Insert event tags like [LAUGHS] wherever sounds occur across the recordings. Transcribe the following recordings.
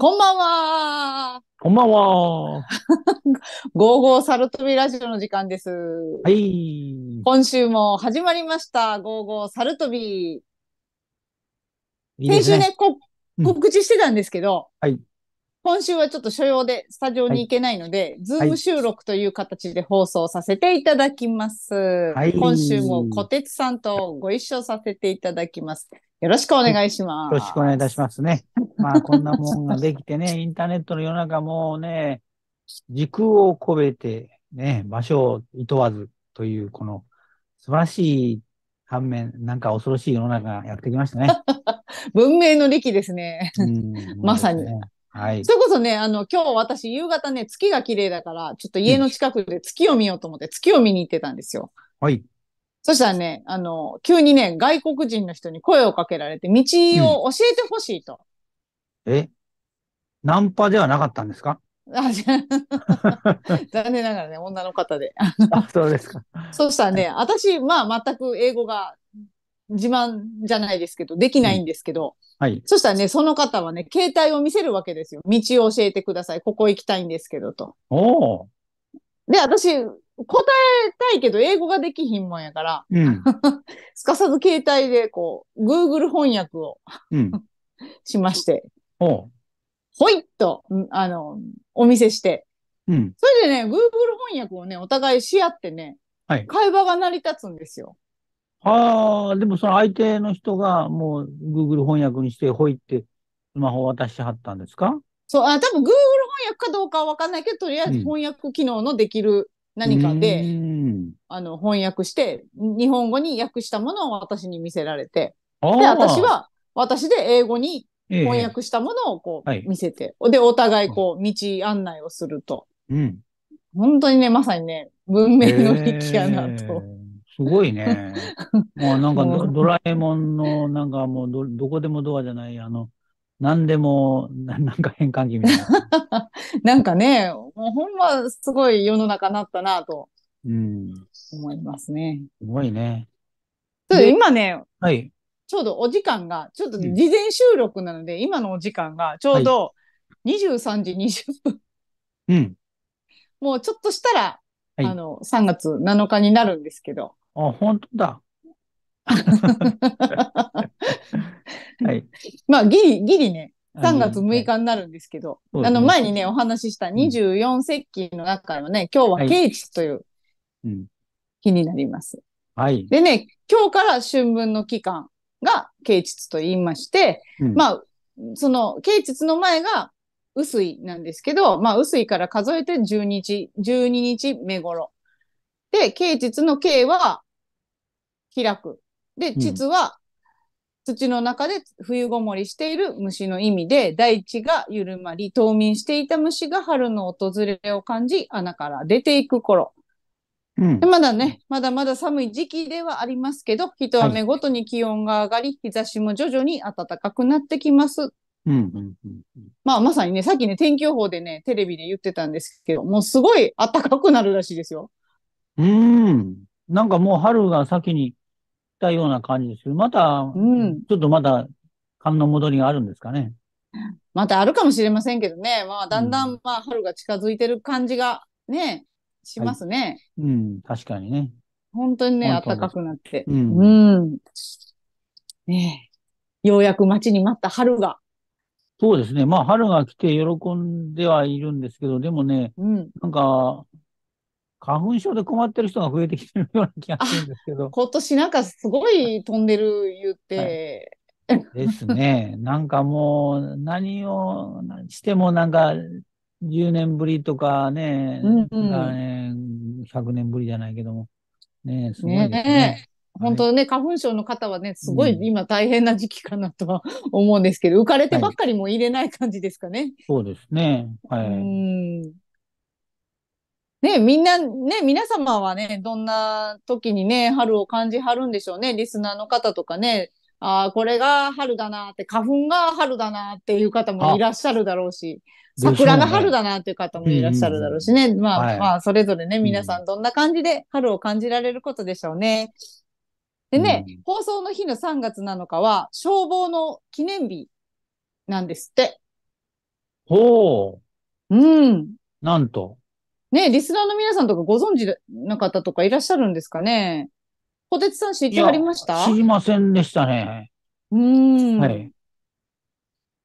こんばんは。こんばんは。ゴーゴーサルトビラジオの時間です。はい。今週も始まりました。ゴーゴーサルトビ。先週ね、こ告知してたんですけど、うん、はい。今週はちょっと所要でスタジオに行けないので、はい、ズーム収録という形で放送させていただきます。はい、今週も小鉄さんとご一緒させていただきます。よろしくお願いします。よろしくお願いいたしますね。まあ、こんなもんができてね、[LAUGHS] インターネットの世の中もね、時空を超えて、ね、場所をいとわずという、この素晴らしい反面、なんか恐ろしい世の中がやってきましたね。[LAUGHS] 文明の歴ですね。まさに。はい。それこそね、あの、今日私夕方ね、月が綺麗だから、ちょっと家の近くで月を見ようと思って、月を見に行ってたんですよ。はい。そしたらね、あの、急にね、外国人の人に声をかけられて、道を教えてほしいと。うん、えナンパではなかったんですか [LAUGHS] 残念ながらね、女の方で。あ、そうですか。そしたらね、私、まあ、全く英語が自慢じゃないですけど、できないんですけど、うん、はい。そしたらね、その方はね、携帯を見せるわけですよ。道を教えてください。ここ行きたいんですけど、と。おお。で、私、答えたいけど、英語ができひんもんやから、うん、[LAUGHS] すかさず携帯で、こう、Google 翻訳をうん、[LAUGHS] しまして、ほいっと、あの、お見せして、うん、それでね、Google 翻訳をね、お互いし合ってね、はい、会話が成り立つんですよ。ああ、でもその相手の人がもう Google 翻訳にして、ほいってスマホを渡しはったんですかそう、あ、多分 Google 翻訳かどうかはわかんないけど、とりあえず翻訳機能のできる何かで、あの、翻訳して、日本語に訳したものを私に見せられて、で、私は、私で英語に翻訳したものをこう、見せて、えーはい、で、お互いこう、道案内をすると。うん。本当にね、まさにね、文明の力やなと。えー、すごいね。も [LAUGHS] うなんかドラえもんの、なんかもうど、どこでもドアじゃない、あの、何でもな、[LAUGHS] なんか変換器みたいな。[LAUGHS] なんかね、もうほんますごい世の中になったなと、うん、思いますね。すごいね。今ね、はい、ちょうどお時間が、ちょっと事前収録なので、うん、今のお時間がちょうど23時20分。うん。もうちょっとしたら、はい、あの、3月7日になるんですけど。あ、本当だ。[LAUGHS] はい。まあ、ギリ、ギリね、3月6日になるんですけど、あね、あの前にね、お話しした24節気の中のね、今日は啓地という日になります。はい。でね、今日から春分の期間が啓地と言いまして、うん、まあ、その啓地の前が薄いなんですけど、まあ、薄いから数えて12日、12日目頃。で、啓実の啓は、開く。で、実は、土の中で冬ごもりしている虫の意味で、大地が緩まり、冬眠していた虫が春の訪れを感じ、穴から出ていく頃。うん、まだね、まだまだ寒い時期ではありますけど、一雨ごとに気温が上がり、はい、日差しも徐々に暖かくなってきます。うんうんうん、まあ、まさにね、さっきね、天気予報でね、テレビで言ってたんですけど、もうすごい暖かくなるらしいですよ。うん。なんかもう春が先にったような感じですけまた、うん、ちょっとまだ寒の戻りがあるんですかね。またあるかもしれませんけどね、まあ、だんだん、まあ、春が近づいてる感じがね、しますね。はい、うん、確かにね。本当にね、暖かくなって。うん、うん。ねようやく待ちに待った春が。そうですね。まあ、春が来て喜んではいるんですけど、でもね、うん、なんか、花粉症で困ってる人が増えてきてるような気がするんですけど。今年なんかすごい飛んでる言って。はい、ですね。なんかもう何をしてもなんか10年ぶりとかね、うんうん、ね100年ぶりじゃないけども。ねすごいですねね本当ね、花粉症の方はね、すごい今大変な時期かなとは思うんですけど、うん、浮かれてばっかりも入れない感じですかね。はい、そうですね。はい。うんね、みんな、ね、皆様はね、どんな時にね、春を感じはるんでしょうね。リスナーの方とかね、ああ、これが春だなって、花粉が春だなっていう方もいらっしゃるだろうし、桜が春だなっていう方もいらっしゃるだろうしね。まあ、まあ、それぞれね、皆さんどんな感じで春を感じられることでしょうね。でね、放送の日の3月7日は、消防の記念日なんですって。ほう。うん。なんと。ね、リスナーの皆さんとかご存知の方とかいらっしゃるんですかね小鉄さん知ってはりました知りませんでしたね。うん。はい。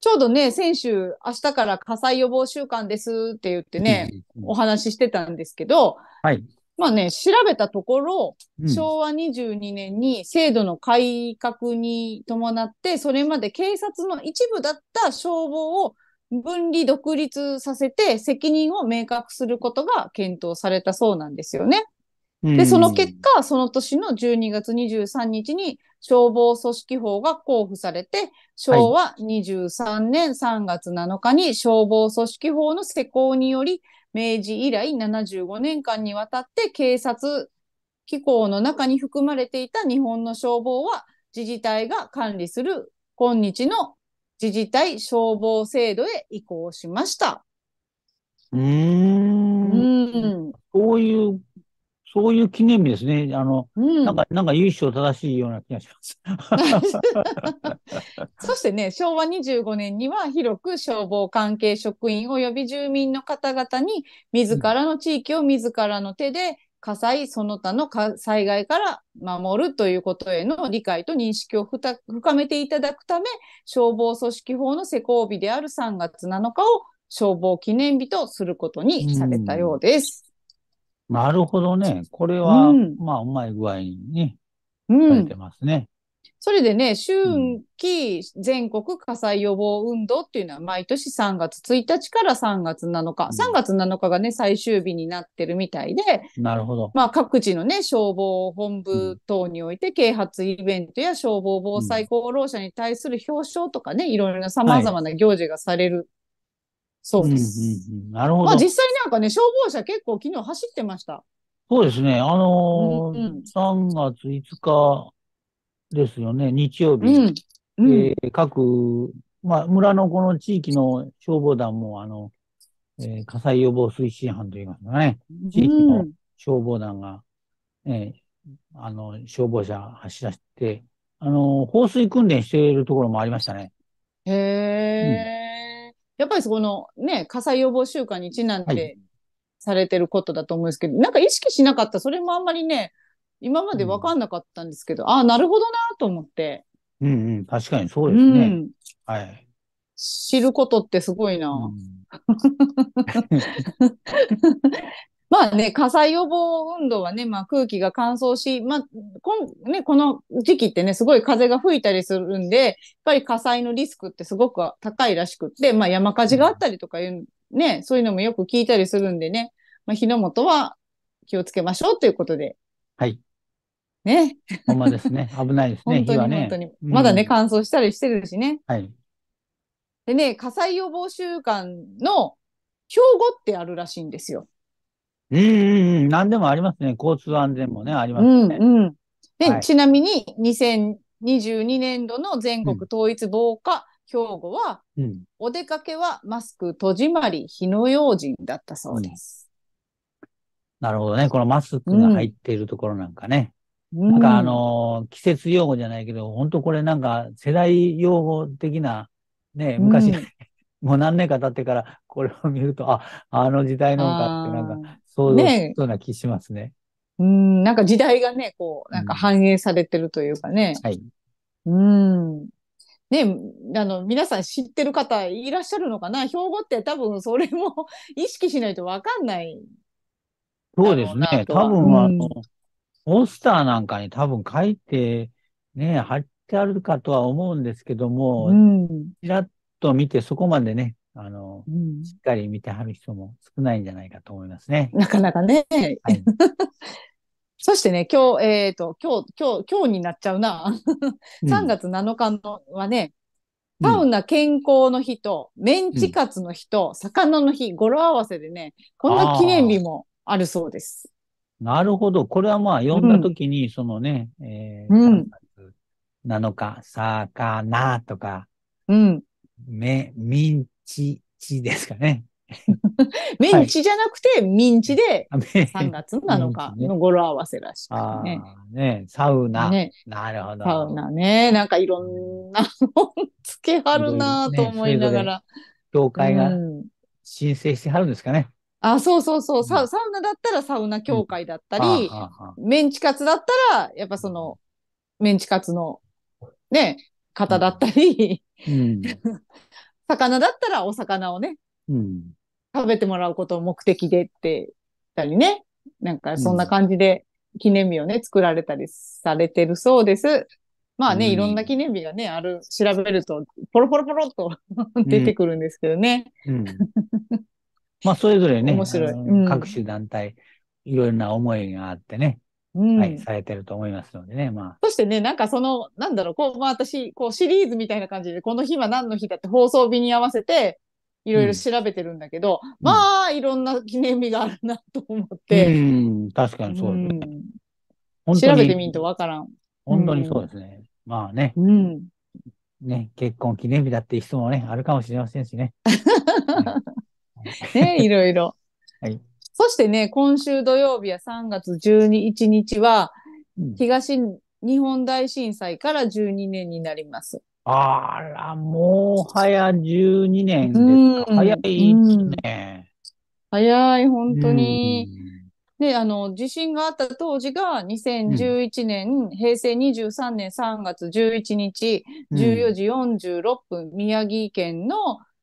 ちょうどね、先週、明日から火災予防週間ですって言ってね、お話ししてたんですけど、はい。まあね、調べたところ、昭和22年に制度の改革に伴って、それまで警察の一部だった消防を分離独立させて責任を明確することが検討されたそうなんですよね。で、その結果、その年の12月23日に消防組織法が公布されて、昭和23年3月7日に消防組織法の施行により、明治以来75年間にわたって警察機構の中に含まれていた日本の消防は自治体が管理する今日の自治体消防制度へ移行しました。うん。そういう、そういう記念日ですね。あの、うん、なんか、なんか由緒正しいような気がします。[LAUGHS] そしてね、昭和25年には広く消防関係職員及び住民の方々に、自らの地域を自らの手で火災その他の災害から守るということへの理解と認識を深めていただくため、消防組織法の施行日である3月7日を消防記念日とすることにされたようです。なるほどね。これは、うん、まあ、うまい具合にね、されてますね。それでね、春季全国火災予防運動っていうのは毎年3月1日から3月7日、3月7日がね、最終日になってるみたいで、なるほど。まあ各地のね、消防本部等において啓発イベントや消防防災功労者に対する表彰とかね、いろいろな様々な行事がされる。そうです、なるほど。まあ実際なんかね、消防車結構昨日走ってました。そうですね。あの3月5日、ですよね、日曜日。うんえー、各、まあ、村のこの地域の消防団も、あの、えー、火災予防推進班といいますかね、地域の消防団が、えー、あの、消防車走らせて、あの、放水訓練しているところもありましたね。へえ、うん、やっぱりそこのね、火災予防週間にちなんで、はい、されてることだと思うんですけど、なんか意識しなかった、それもあんまりね、今まで分かんなかったんですけど、うん、ああ、なるほどなと思って。うんうん、確かにそうですね。うん、はい。知ることってすごいな。うん、[LAUGHS] まあね、火災予防運動はね、まあ、空気が乾燥し、まあこん、ね、この時期ってね、すごい風が吹いたりするんで、やっぱり火災のリスクってすごく高いらしくって、まあ、山火事があったりとかいう、ね、そういうのもよく聞いたりするんでね、まあ、火の元は気をつけましょうということで。はい。ね。ほんまですね。危ないですね。本当に本当に。まだね、うん、乾燥したりしてるしね。はい。でね、火災予防週間の標語ってあるらしいんですよ。うんうんうん。何でもありますね。交通安全もね、ありますね。うんうん。で、はい、ちなみに2022年度の全国統一防火、兵庫は、うん、お出かけはマスク戸締まり、火の用心だったそうです。うんなるほどね。このマスクが入っているところなんかね。なんかあの、季節用語じゃないけど、本当これなんか世代用語的な、ね、昔、うん、[LAUGHS] もう何年か経ってからこれを見ると、あ、あの時代のかってなんか想像しそうな気しますね。ねうん、なんか時代がね、こう、なんか反映されてるというかね。うん、はい。うん。ね、あの、皆さん知ってる方いらっしゃるのかな標語って多分それも [LAUGHS] 意識しないとわかんない。そうですね。多分あの、うんポスターなんかに多分書いて、ね、貼ってあるかとは思うんですけども、ちらっと見て、そこまでね、あの、うん、しっかり見てはる人も少ないんじゃないかと思いますね。なかなかね。はい、[LAUGHS] そしてね、今日、えっ、ー、と、今日、今日、今日になっちゃうな。3月7日のはね、うん、サウナ健康の日と、メンチカツの日と、魚の日、語呂合わせでね、こんな記念日もあるそうです。なるほど。これはまあ、読んだときに、そのね、うん、えー、7日、さかなとか、うん。め、みんち、ちですかね。めんちじゃなくて、みんちで3月7日の語呂合わせらしくね。ねサウナ、ね。なるほど。サウナね。なんかいろんなもんつけはるなと思いながら。教会が申請してはるんですかね。あそうそうそうサウナだったらサウナ協会だったり、メンチカツだったらやっぱそのメンチカツのね方だったり、うん、魚だったらお魚をね、うん、食べてもらうことを目的でってたりねなんかそんな感じで記念日をね、作られたりされてるそうです。まあね、うん、いろんな記念日がね、ある、調べると、ポロポロポロっと [LAUGHS] 出てくるんですけどね。うんまあ、それぞれね、各種団体、いろいろな思いがあってね、うん、はい、されてると思いますのでね、まあ。そしてね、なんかその、なんだろう、こう、まあ私、こうシリーズみたいな感じで、この日は何の日だって放送日に合わせて、いろいろ調べてるんだけど、うん、まあ、いろんな記念日があるなと思って。うん、確かにそうですね。うん、調べてみんとわからん。本当にそうですね。まあね。うん。ね、結婚記念日だってい問もね、あるかもしれませんしね。[LAUGHS] ね、いろいろ。はい。そしてね、今週土曜日は3月11日は、東日本大震災から12年になります。うん、あら、もう早12年ですか。早いですね。早い、本当に。で、あの、地震があった当時が2011年、うん、平成23年3月11日、14時46分、宮城県の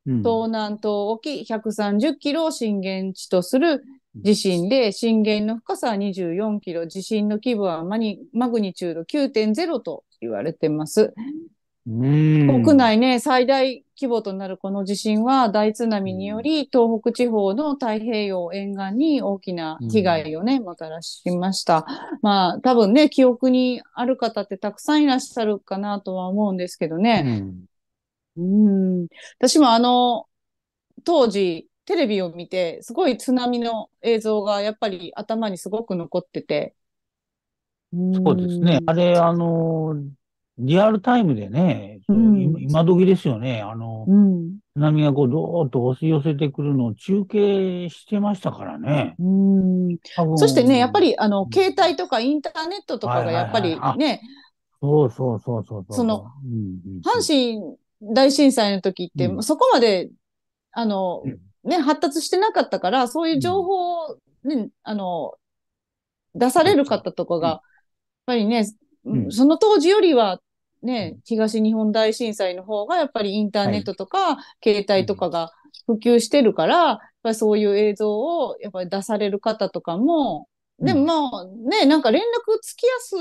東南東沖130キロを震源地とする地震で、震源の深さは24キロ、地震の規模はマグニチュード9.0と言われてます。国内ね、最大規模となるこの地震は大津波により、東北地方の太平洋沿岸に大きな被害をね、もたらしました。まあ、多分ね、記憶にある方ってたくさんいらっしゃるかなとは思うんですけどね。うん。私もあの、当時、テレビを見て、すごい津波の映像がやっぱり頭にすごく残ってて。そうですね。あれ、あの、リアルタイムでね、うん、今時ですよね。あの、うん、津波がこう、どーっと押し寄せてくるのを中継してましたからね。うん、そしてね、やっぱり、あの、携帯とかインターネットとかがやっぱりね、そうそうそうそう。その、阪神大震災の時って、うん、そこまで、あの、ね、発達してなかったから、そういう情報をね、うん、あの、出される方とかが、やっぱりね、その当時よりは、ね、東日本大震災の方が、やっぱりインターネットとか、携帯とかが普及してるから、はい、やっぱりそういう映像を、やっぱり出される方とかも、でもまあね、なんか連絡つきやす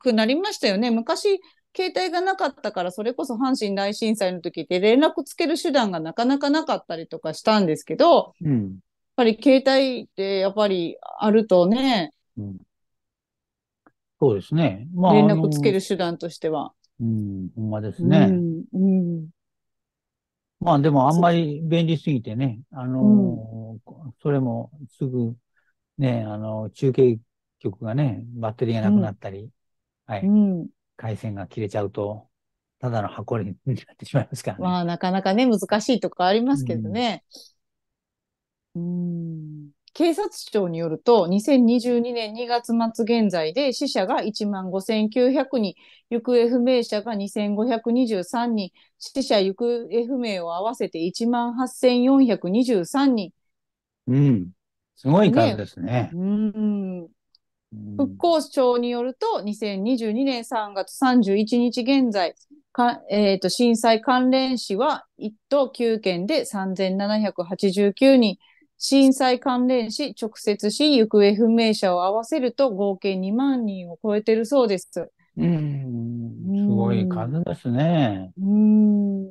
くなりましたよね。昔携帯がなかったから、それこそ阪神大震災の時って連絡つける手段がなかなかなかったりとかしたんですけど、うん、やっぱり携帯ってやっぱりあるとね、うん、そうですね。まあ、連絡つける手段としては。うん、ほんまですね。うん、うん、まあでもあんまり便利すぎてね、あのーうん、それもすぐね、あの、中継局がね、バッテリーがなくなったり、はい。うん回線が切れちゃうと、ただの箱になってしまいますからね。まあ、なかなかね、難しいとかありますけどね。うん。警察庁によると、2022年2月末現在で死者が1万5900人、行方不明者が2523人、死者行方不明を合わせて1万8423人。うん。すごい数ですね。ねうん。復興省によると、2022年3月31日現在、えー、震災関連死は1都9県で3789人、震災関連死、直接死、行方不明者を合わせると合計2万人を超えてるそうです。うん、すごい数ですね。うん。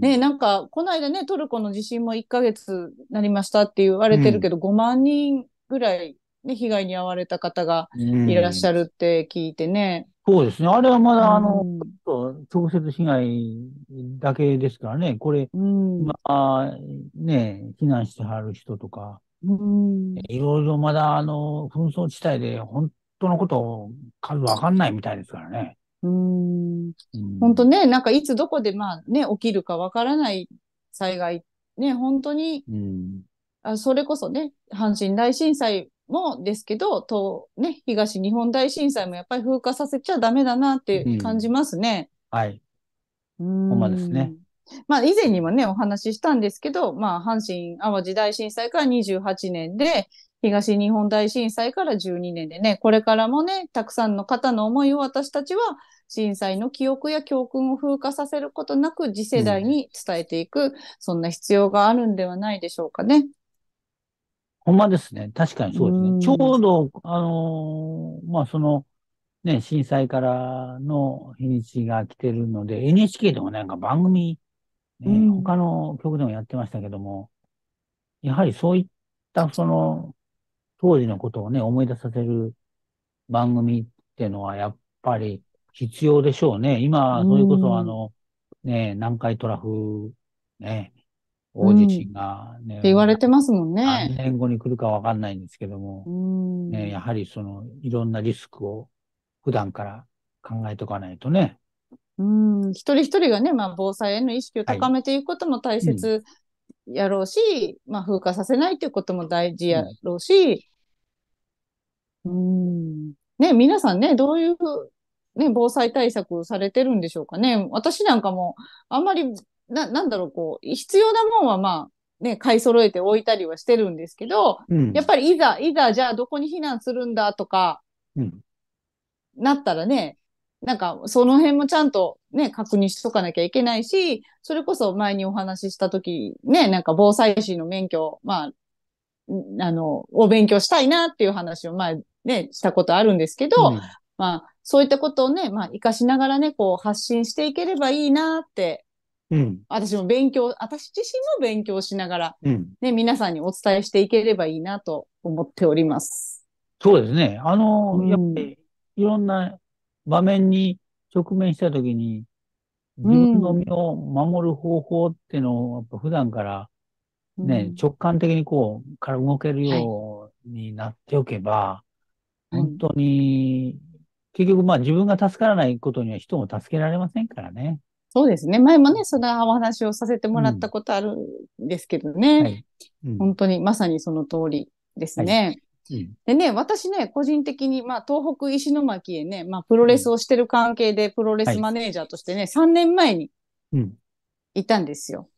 ねなんか、この間ね、トルコの地震も1ヶ月なりましたって言われてるけど、うん、5万人ぐらいね、被害に遭われた方がいらっしゃるって聞いてね。うん、そうですね。あれはまだ、あの、うん、直接被害だけですからね、これ、うん、まあ、ね、避難してはる人とか、いろいろまだ、あの、紛争地帯で本当のこと数わかんないみたいですからね。うん。本当ね、なんかいつどこで、まあね、起きるかわからない災害、ね、本当に、うんあそれこそね、阪神大震災もですけど、とね、東日本大震災もやっぱり風化させちゃダメだなって感じますね。うん、はい。ほんまですね。まあ以前にもね、お話ししたんですけど、まあ阪神・淡路大震災から28年で、東日本大震災から12年でね、これからもね、たくさんの方の思いを私たちは震災の記憶や教訓を風化させることなく次世代に伝えていく、うん、そんな必要があるんではないでしょうかね。ほんまですね。確かにそうですね。ちょうど、あのー、まあ、その、ね、震災からの日にちが来てるので、NHK でもなんか番組、ね、他の局でもやってましたけども、やはりそういったその、当時のことをね、思い出させる番組っていうのはやっぱり必要でしょうね。今、それこそあの、ね、南海トラフ、ね、大地震がね、うん、って言われてますもんね。何年後に来るかわかんないんですけども、うんね、やはりそのいろんなリスクを普段から考えとかないとね。うん、一人一人がね、まあ、防災への意識を高めていくことも大切やろうし、はいうん、まあ、風化させないということも大事やろうし、うん、ね、皆さんね、どういう、ね、防災対策をされてるんでしょうかね。私なんかも、あんまりな、なんだろう、こう、必要なもんはまあ、ね、買い揃えて置いたりはしてるんですけど、うん、やっぱりいざ、いざ、じゃあどこに避難するんだとか、うん、なったらね、なんかその辺もちゃんとね、確認しとかなきゃいけないし、それこそ前にお話ししたとき、ね、なんか防災士の免許、まあ、あの、を勉強したいなっていう話を前ね、したことあるんですけど、うん、まあ、そういったことをね、まあ、活かしながらね、こう発信していければいいなってうん、私も勉強、私自身も勉強しながら、うん、ね、皆さんにお伝えしていければいいなと思っております。そうですね。あの、うん、やっぱり、いろんな場面に直面したときに、自分の身を守る方法っていうのを、やっぱ普段からね、うん、直感的にこう、から動けるようになっておけば、はい、本当に、結局まあ自分が助からないことには人も助けられませんからね。そうですね。前もね、そのお話をさせてもらったことあるんですけどね。うんはいうん、本当にまさにその通りですね。はいうん、でね、私ね、個人的に、まあ、東北石巻へね、まあ、プロレスをしてる関係で、プロレスマネージャーとしてね、はい、3年前にいたんですよ。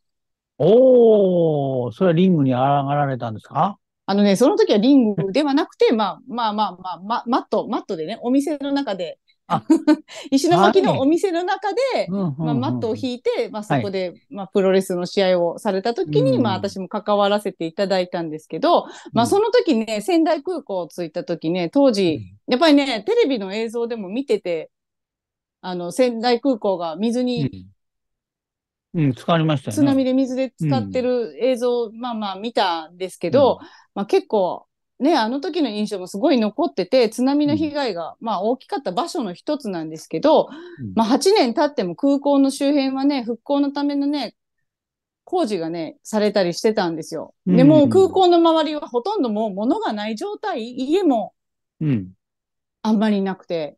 おお、それはリングにあがられたんですかあのね、その時はリングではなくて、まあまあまあまあ、ま、マット、マットでね、お店の中で [LAUGHS] 石巻のお店の中で、まあ、マットを引いて、まあ、そこで、はい、まあ、プロレスの試合をされた時に、うん、まあ、私も関わらせていただいたんですけど、うん、まあ、その時ね、仙台空港を着いた時ね、当時、やっぱりね、テレビの映像でも見てて、あの、仙台空港が水に、うん、使われました、ね、津波で水で使ってる映像、まあまあ見たんですけど、まあ結構、ね、あの時の印象もすごい残ってて津波の被害が、まあ、大きかった場所の一つなんですけど、うん、まあ、8年経っても空港の周辺はね復興のためのね工事がねされたりしてたんですよ。でもう空港の周りはほとんどもう物がない状態家もあんまりなくて、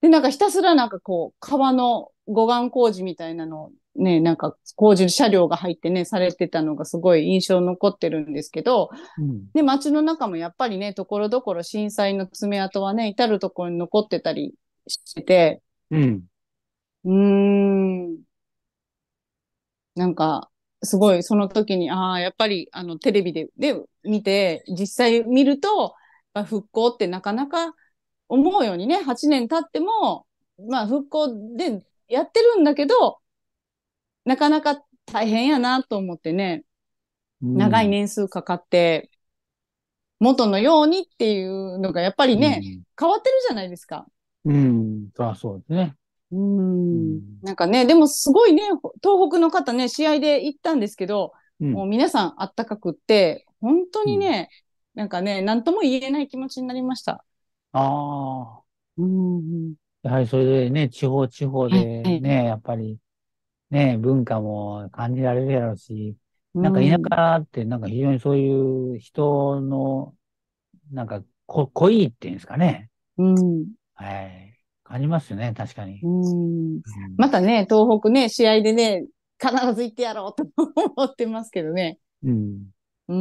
でなんかひたすらなんかこう川の護岸工事みたいなのをね、なんか工事車両が入ってね、されてたのがすごい印象残ってるんですけど、うん、で、街の中もやっぱりね、ところどころ震災の爪痕はね、至るところに残ってたりしてて、うん。うん。なんか、すごい、その時に、ああ、やっぱり、あの、テレビで、で、見て、実際見ると、復興ってなかなか思うようにね、8年経っても、まあ、復興でやってるんだけど、なかなか大変やなと思ってね、長い年数かかって、元のようにっていうのがやっぱりね、うん、変わってるじゃないですか。うん、あそうですね。うん、なんかね、でもすごいね、東北の方ね、試合で行ったんですけど、うん、もう皆さんあったかくって、本当にね、うん、なんかね、なんとも言えない気持ちになりました。ああ。うん。やはりそれでね、地方地方でね、はいはい、やっぱりね、文化も感じられるやろうし、なんか田舎ってなんか非常にそういう人の、なんかこ、濃いっていうんですかね。うん。はい。感じますよね、確かに。うん。またね、東北ね、試合でね、必ず行ってやろうと [LAUGHS] 思ってますけどね。うん。う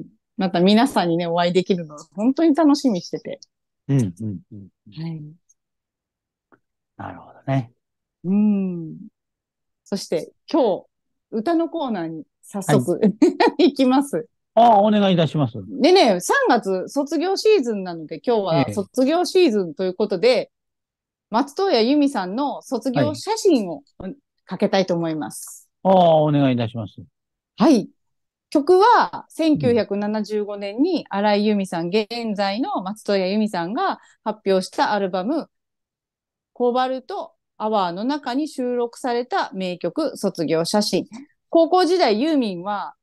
ん。また皆さんにね、お会いできるの、本当に楽しみにしてて。うん、うん、うん。はい。なるほどね。うん。そして今日、歌のコーナーに早速、はい、[LAUGHS] きます。ああ、お願いいたします。でね、3月卒業シーズンなので、今日は卒業シーズンということで、え松任谷由実さんの卒業写真をかけたいと思います。はい、ああ、お願いいたします。はい。曲は1975年に荒井由実さん、現在の松任谷由実さんが発表したアルバム、コバルトアワーの中に収録された名曲、卒業写真。高校時代ユーミンは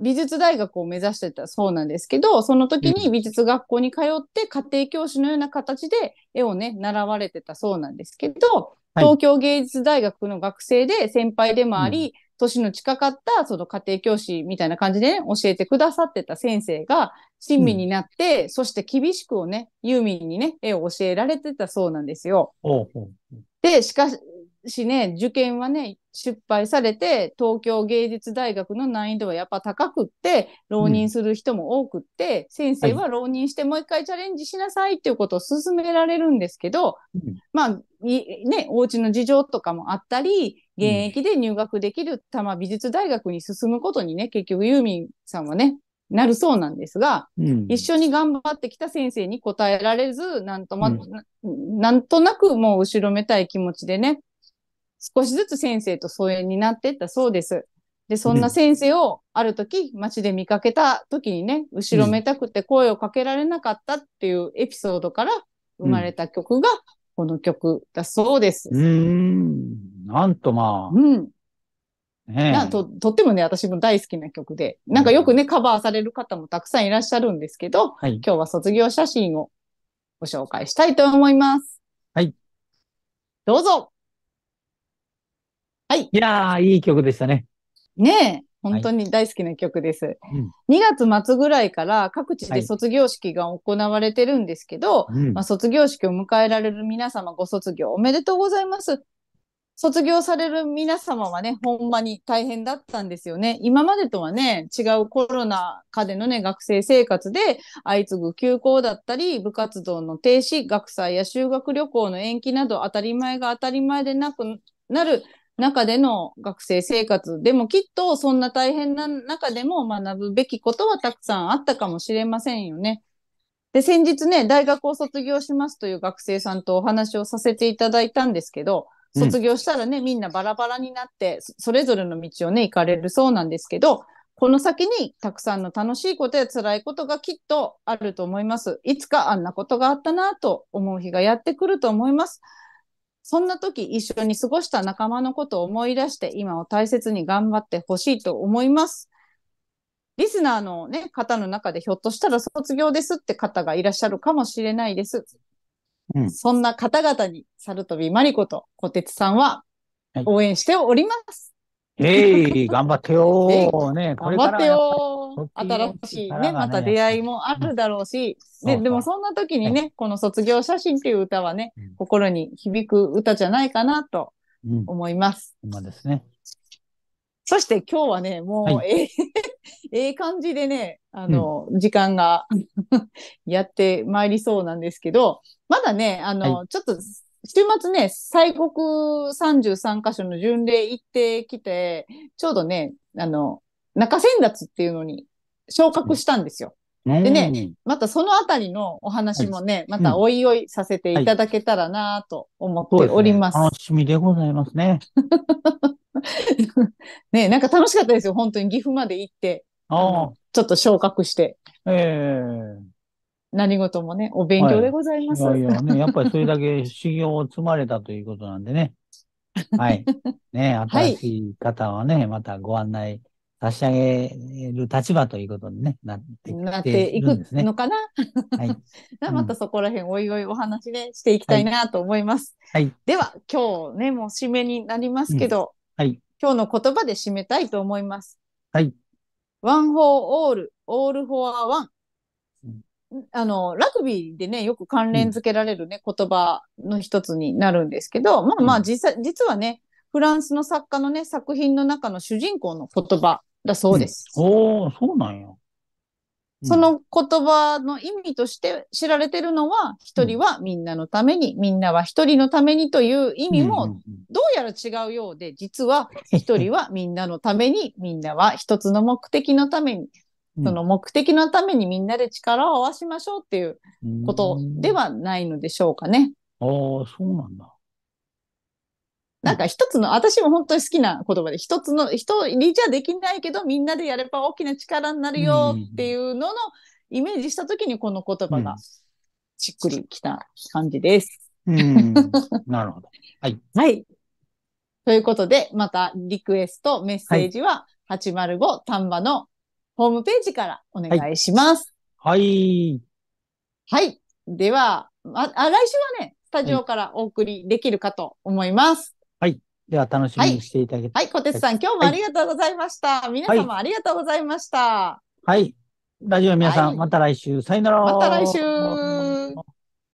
美術大学を目指してたそうなんですけど、その時に美術学校に通って家庭教師のような形で絵をね、習われてたそうなんですけど、東京芸術大学の学生で先輩でもあり、はい年の近かったその家庭教師みたいな感じで、ね、教えてくださってた先生が親身になって、うん、そして厳しくをね、ユーミンにね、絵を教えられてたそうなんですよ。おうおうで、しかしね、受験はね、失敗されて、東京芸術大学の難易度はやっぱ高くって、浪人する人も多くって、うん、先生は浪人してもう一回チャレンジしなさいっていうことを勧められるんですけど、まあ、ね、お家の事情とかもあったり、現役で入学できる多摩美術大学に進むことにね、結局ユーミンさんはね、なるそうなんですが、うん、一緒に頑張ってきた先生に答えられず、なんとま、うん、なんとなくもう後ろめたい気持ちでね、少しずつ先生と疎遠になっていったそうです。で、そんな先生をある時、街で見かけた時にね、後ろめたくて声をかけられなかったっていうエピソードから生まれた曲がこの曲だそうです。うん、なんとまあ、うん、なととってもね、私も大好きな曲で、なんかよくね、カバーされる方もたくさんいらっしゃるんですけど、はい、今日は卒業写真をご紹介したいと思います。はい。どうぞはい。いやー、いい曲でしたね。ねえ、本当に大好きな曲です。はい、2月末ぐらいから各地で卒業式が行われてるんですけど、はいうん、まあ、卒業式を迎えられる皆様ご卒業おめでとうございます。卒業される皆様はね、ほんまに大変だったんですよね。今までとはね、違うコロナ禍でのね、学生生活で相次ぐ休校だったり、部活動の停止、学祭や修学旅行の延期など当たり前が当たり前でなくなる中での学生生活でもきっとそんな大変な中でも学ぶべきことはたくさんあったかもしれませんよね。で、先日ね、大学を卒業しますという学生さんとお話をさせていただいたんですけど、卒業したらね、うん、みんなバラバラになって、それぞれの道をね、行かれるそうなんですけど、この先にたくさんの楽しいことや辛いことがきっとあると思います。いつかあんなことがあったなと思う日がやってくると思います。そんな時一緒に過ごした仲間のことを思い出して今を大切に頑張ってほしいと思います。リスナーの、ね、方の中でひょっとしたら卒業ですって方がいらっしゃるかもしれないです。そんな方々に、サルトビマリコと小鉄さんは応援しております。はい、ええー、頑張ってよ、ね、頑張ってよ新しいね、また出会いもあるだろうし、うん、ででもそんな時にね、はい、この卒業写真っていう歌はね、心に響く歌じゃないかなと思います。うん、ですね。そして今日はね、もう、はい、え [LAUGHS] え、ええ感じでね、あの、うん、時間が [LAUGHS] やってまいりそうなんですけど、まだね、あの、はい、ちょっと、週末ね、西国33カ所の巡礼行ってきて、ちょうどね、あの、中仙達っていうのに昇格したんですよ。でね、またそのあたりのお話もね、またおいおいさせていただけたらなと思っております。楽、うんはいね、しみでございますね。[LAUGHS] ねなんか楽しかったですよ。本当に岐阜まで行って、ちょっと昇格して。ええー、何事もね、お勉強でございます。はい、いやいや、ね、やっぱりそれだけ修行を積まれたということなんでね。[LAUGHS] はい。ね、新しい方はね、はい、またご案内差し上げる立場ということに、ね、なっていくのかな。はい。[LAUGHS] またそこら辺、おいおいお話ね、していきたいなと思います。はい。では、今日ね、もう締めになりますけど、はい。今日の言葉で締めたいと思います。はい。ワンフォーオール、オールフォアワン。あの、ラグビーでね、よく関連付けられるね、うん、言葉の一つになるんですけど、まあまあ、実際、実はね、フランスの作家のね、作品の中の主人公の言葉だそうです。うん、おおそうなんや。その言葉の意味として知られてるのは、一人はみんなのために、うん、みんなは一人のためにという意味も、どうやら違うようで、実は [LAUGHS] 一人はみんなのために、みんなは一つの目的のために、その目的のためにみんなで力を合わしましょうっていうことではないのでしょうかね。うん、ああ、そうなんだ。なんか一つの、私も本当に好きな言葉で、一つの、一人じゃできないけど、みんなでやれば大きな力になるよっていうのの、イメージしたときにこの言葉がしっくりきた感じです。うん、なるほど。はい。[LAUGHS] はい。ということで、またリクエスト、メッセージは、805丹波のホームページからお願いします。はい。はい。はい、では、あ、来週はね、スタジオからお送りできるかと思います。では楽しみにしていただけ、はい、はい、小鉄さん、今日もありがとうございました。はい、皆様ありがとうございました。はい。ラジオの皆さん、はい、また来週、さよなら。また来週。